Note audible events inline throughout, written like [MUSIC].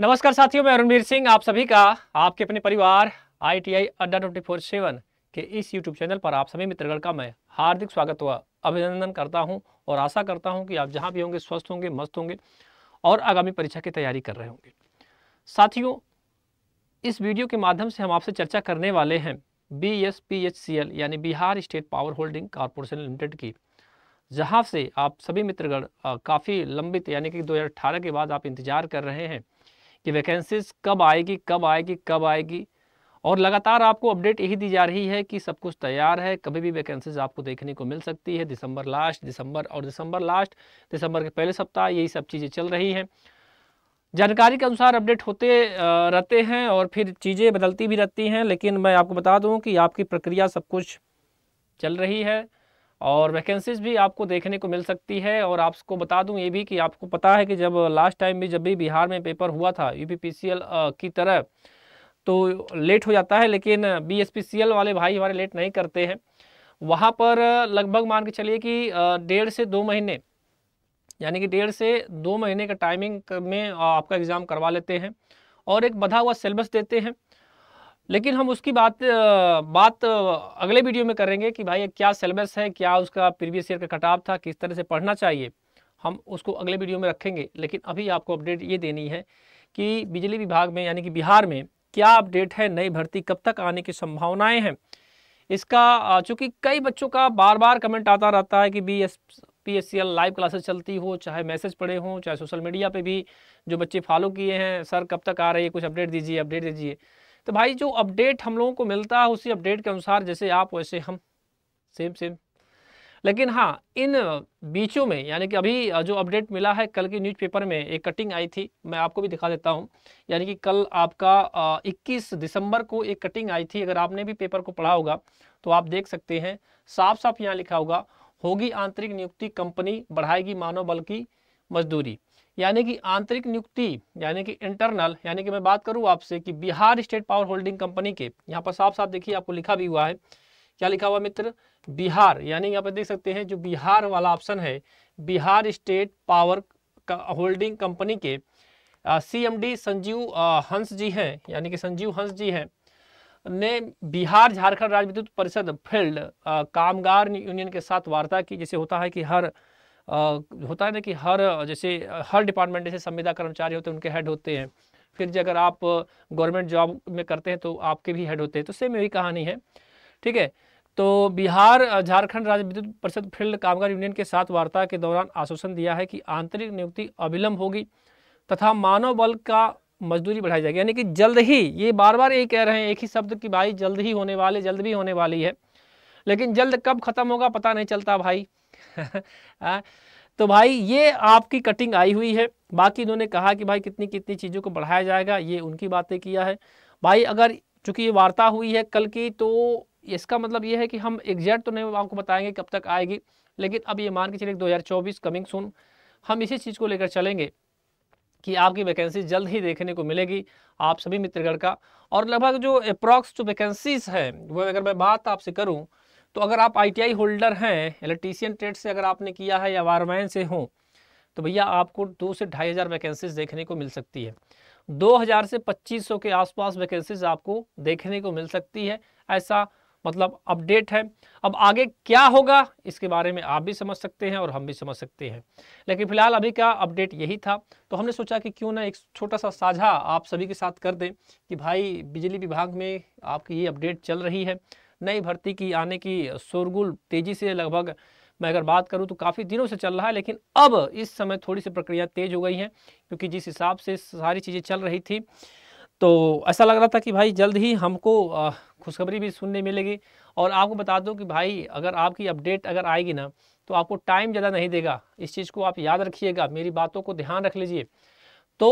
नमस्कार साथियों मैं अरुणवीर सिंह आप सभी का आपके अपने परिवार आई टी आई अड्डा ट्वेंटी फोर सेवन के इस यूट्यूब चैनल पर आप सभी मित्रगण का मैं हार्दिक स्वागत व अभिनंदन करता हूं और आशा करता हूं कि आप जहां भी होंगे स्वस्थ होंगे मस्त होंगे और आगामी परीक्षा की तैयारी कर रहे होंगे साथियों इस वीडियो के माध्यम से हम आपसे चर्चा करने वाले हैं B S P H C L यानी Bihar state power holding corporation limited की जहाँ से आप सभी मित्रगण काफ़ी लंबित यानी कि दो के बाद आप इंतज़ार कर रहे हैं कि वैकेंसीज कब आएगी कब आएगी कब आएगी और लगातार आपको अपडेट यही दी जा रही है कि सब कुछ तैयार है कभी भी वैकेंसीज आपको देखने को मिल सकती है दिसंबर लास्ट दिसंबर और दिसंबर लास्ट दिसंबर के पहले सप्ताह यही सब चीज़ें चल रही हैं जानकारी के अनुसार अपडेट होते रहते हैं और फिर चीज़ें बदलती भी रहती हैं लेकिन मैं आपको बता दूँ कि आपकी प्रक्रिया सब कुछ चल रही है और वैकेंसीज भी आपको देखने को मिल सकती है और आपको बता दूं ये भी कि आपको पता है कि जब लास्ट टाइम भी जब भी बिहार में पेपर हुआ था यू की तरह तो लेट हो जाता है लेकिन बी वाले भाई हमारे लेट नहीं करते हैं वहाँ पर लगभग मान के चलिए कि डेढ़ से दो महीने यानी कि डेढ़ से दो महीने का टाइमिंग में आपका एग्ज़ाम करवा लेते हैं और एक बधा हुआ सिलेबस देते हैं लेकिन हम उसकी बात बात अगले वीडियो में करेंगे कि भाई क्या सिलेबस है क्या उसका प्रीवियस ईयर का कटाव था किस तरह से पढ़ना चाहिए हम उसको अगले वीडियो में रखेंगे लेकिन अभी आपको अपडेट ये देनी है कि बिजली विभाग में यानी कि बिहार में क्या अपडेट है नई भर्ती कब तक आने की संभावनाएं हैं इसका चूँकि कई बच्चों का बार बार कमेंट आता रहता है कि B S P S C L live classes चलती हो चाहे मैसेज पड़े हों चाहे सोशल मीडिया पे भी जो बच्चे फॉलो किए हैं सर कब तक आ रही है कुछ अपडेट दीजिए अपडेट दीजिए तो भाई जो अपडेट हम लोगों को मिलता है उसी अपडेट के अनुसार जैसे आप वैसे हम सेम सेम लेकिन हाँ इन बीचों में यानी कि अभी जो अपडेट मिला है कल की न्यूज़पेपर में एक कटिंग आई थी मैं आपको भी दिखा देता हूँ यानी कि कल आपका 21 दिसंबर को एक कटिंग आई थी अगर आपने भी पेपर को पढ़ा होगा तो आप देख सकते हैं साफ साफ यहाँ लिखा होगा होगी आंतरिक नियुक्ति कंपनी बढ़ाएगी मानव बल की मजदूरी यानी कि आंतरिक नियुक्ति यानी कि इंटरनल यानी कि मैं बात करूं आपसे कि Bihar state power holding company के यहाँ पर साफ साफ देखिए आपको लिखा भी हुआ है क्या लिखा हुआ मित्र बिहार यानी यहाँ पर देख सकते हैं जो बिहार वाला ऑप्शन है Bihar state power holding company के सीएमडी संजीव हंस जी हैं यानी कि संजीव हंस जी हैं ने बिहार झारखंड राज्य विद्युत परिषद फील्ड कामगार यूनियन के साथ वार्ता की जैसे होता है कि हर होता है ना कि हर जैसे हर डिपार्टमेंट जैसे संविदा कर्मचारी होते हैं उनके हेड होते हैं फिर अगर आप गवर्नमेंट जॉब में करते हैं तो आपके भी हेड होते हैं तो सेम यही कहानी है ठीक है तो बिहार झारखंड राज्य विद्युत परिषद फील्ड कामगार यूनियन के साथ वार्ता के दौरान आश्वासन दिया है कि आंतरिक नियुक्ति अविलंब होगी तथा मानव बल का मजदूरी बढ़ाई जाएगी यानी कि जल्द ही ये बार बार यही कह रहे हैं एक ही शब्द कि भाई जल्द ही होने वाले जल्द भी होने वाली है लेकिन जल्द कब खत्म होगा पता नहीं चलता भाई [LAUGHS] हाँ, तो भाई ये आपकी कटिंग आई हुई है बाकी इन्होंने कहा कि भाई कितनी कितनी चीज़ों को बढ़ाया जाएगा ये उनकी बातें किया है भाई अगर चूंकि ये वार्ता हुई है कल की तो इसका मतलब ये है कि हम एग्जैक्ट तो नहीं आपको बताएंगे कब तक आएगी लेकिन अब ये मान के चलिए 2024 कमिंग सुन हम इसी चीज़ को लेकर चलेंगे कि आपकी वैकेंसी जल्द ही देखने को मिलेगी आप सभी मित्रगढ़ का और लगभग जो अप्रॉक्स जो वैकेंसीज हैं वो अगर मैं बात आपसे करूँ तो अगर आप आई होल्डर हैं इलेक्ट्रीशियन ट्रेड से अगर आपने किया है या वारमैन से हों तो भैया आपको दो से ढाई हज़ार वैकेंसीज देखने को मिल सकती है 2000 से 2500 के आसपास वैकेंसीज आपको देखने को मिल सकती है ऐसा मतलब अपडेट है अब आगे क्या होगा इसके बारे में आप भी समझ सकते हैं और हम भी समझ सकते हैं लेकिन फिलहाल अभी का अपडेट यही था तो हमने सोचा कि क्यों ना एक छोटा सा साझा आप सभी के साथ कर दें कि भाई बिजली विभाग में आपकी ये अपडेट चल रही है नई भर्ती की आने की शोरगुल तेजी से लगभग मैं अगर बात करूं तो काफ़ी दिनों से चल रहा है लेकिन अब इस समय थोड़ी सी प्रक्रिया तेज हो गई है क्योंकि जिस हिसाब से सारी चीज़ें चल रही थी तो ऐसा लग रहा था कि भाई जल्द ही हमको खुशखबरी भी सुनने मिलेगी और आपको बता दूं कि भाई अगर आपकी अपडेट अगर आएगी ना तो आपको टाइम ज़्यादा नहीं देगा इस चीज़ को आप याद रखिएगा मेरी बातों को ध्यान रख लीजिए तो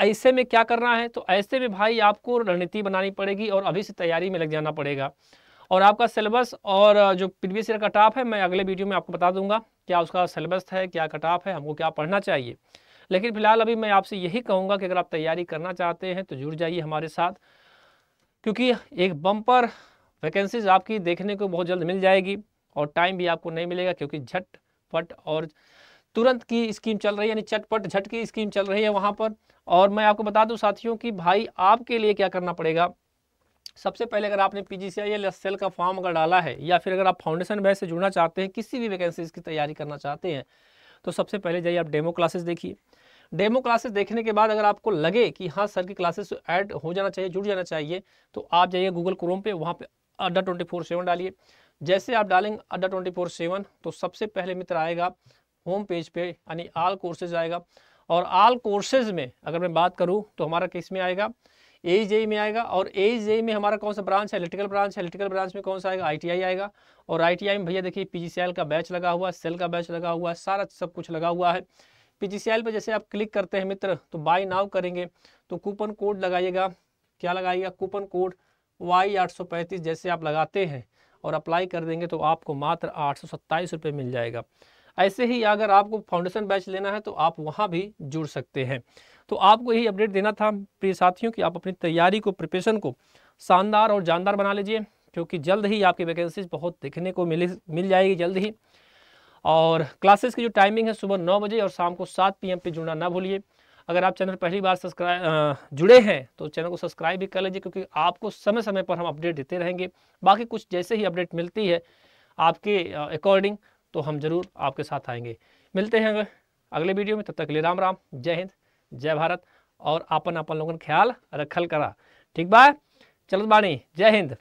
ऐसे में क्या करना है तो ऐसे में भाई आपको रणनीति बनानी पड़ेगी और अभी से तैयारी में लग जाना पड़ेगा और आपका सिलेबस और जो प्रीवियस ईयर का टॉप है मैं अगले वीडियो में आपको बता दूंगा क्या उसका सिलेबस है क्या कटाप है हमको क्या पढ़ना चाहिए लेकिन फिलहाल अभी मैं आपसे यही कहूँगा कि अगर आप तैयारी करना चाहते हैं तो जुड़ जाइए हमारे साथ क्योंकि एक बम्पर वैकेंसीज आपकी देखने को बहुत जल्द मिल जाएगी और टाइम भी आपको नहीं मिलेगा क्योंकि झटपट और तुरंत की स्कीम चल रही है यानी चटपट झट की स्कीम चल रही है वहाँ पर और मैं आपको बता दूँ साथियों कि भाई आपके लिए क्या करना पड़ेगा सबसे पहले अगर आपने पीजीसीआई या सेल का फॉर्म अगर डाला है या फिर अगर आप फाउंडेशन बैच से जुड़ना चाहते हैं किसी भी वैकेंसीज की तैयारी करना चाहते हैं तो सबसे पहले जाइए आप डेमो क्लासेस देखिए डेमो क्लासेस देखने के बाद अगर आपको लगे कि हाँ सर की क्लासेस ऐड हो जाना चाहिए जुड़ जाना चाहिए तो आप जाइए गूगल क्रोम पे वहाँ पे अड्डा ट्वेंटी फोर सेवन डालिए जैसे आप डालेंगे अड्डा ट्वेंटी फोर सेवन तो सबसे पहले मित्र आएगा होम पेज पे यानी आल कोर्सेज आएगा और आल कोर्सेज में अगर मैं बात करूँ तो हमारा किस में आएगा ए जेई में आएगा और ए जेई में हमारा कौन सा ब्रांच है इलेक्ट्रिकल ब्रांच है इलेक्ट्रिकल ब्रांच में कौन सा आएगा आईटीआई आएगा और आईटीआई में भैया देखिए पीजीसीएल का बैच लगा हुआ सेल का बैच लगा हुआ है सारा सब कुछ लगा हुआ है पीजीसीएल पर जैसे आप क्लिक करते हैं मित्र तो बाय नाव करेंगे तो कूपन कोड लगाइएगा क्या लगाइएगा कूपन कोड वाई आठ जैसे आप लगाते हैं और अप्लाई कर देंगे तो आपको मात्र आठ सौ मिल जाएगा ऐसे ही अगर आपको फाउंडेशन बैच लेना है तो आप वहाँ भी जुड़ सकते हैं तो आपको यही अपडेट देना था प्रिय साथियों कि आप अपनी तैयारी को प्रिपरेशन को शानदार और जानदार बना लीजिए क्योंकि जल्द ही आपकी वैकेंसीज बहुत देखने को मिले मिल जाएगी जल्द ही और क्लासेस की जो टाइमिंग है सुबह नौ बजे और शाम को सात पी एम पे जुड़ना ना भूलिए अगर आप चैनल पहली बार सब्सक्राइब जुड़े हैं तो चैनल को सब्सक्राइब भी कर लीजिए क्योंकि आपको समय समय पर हम अपडेट देते रहेंगे बाकी कुछ जैसे ही अपडेट मिलती है आपके अकॉर्डिंग तो हम जरूर आपके साथ आएंगे मिलते हैं अगले वीडियो में तब तक के लिए राम राम जय हिंद जय भारत और अपन अपन लोगन ख्याल रखल करा ठीक बा चलत बानी जय हिंद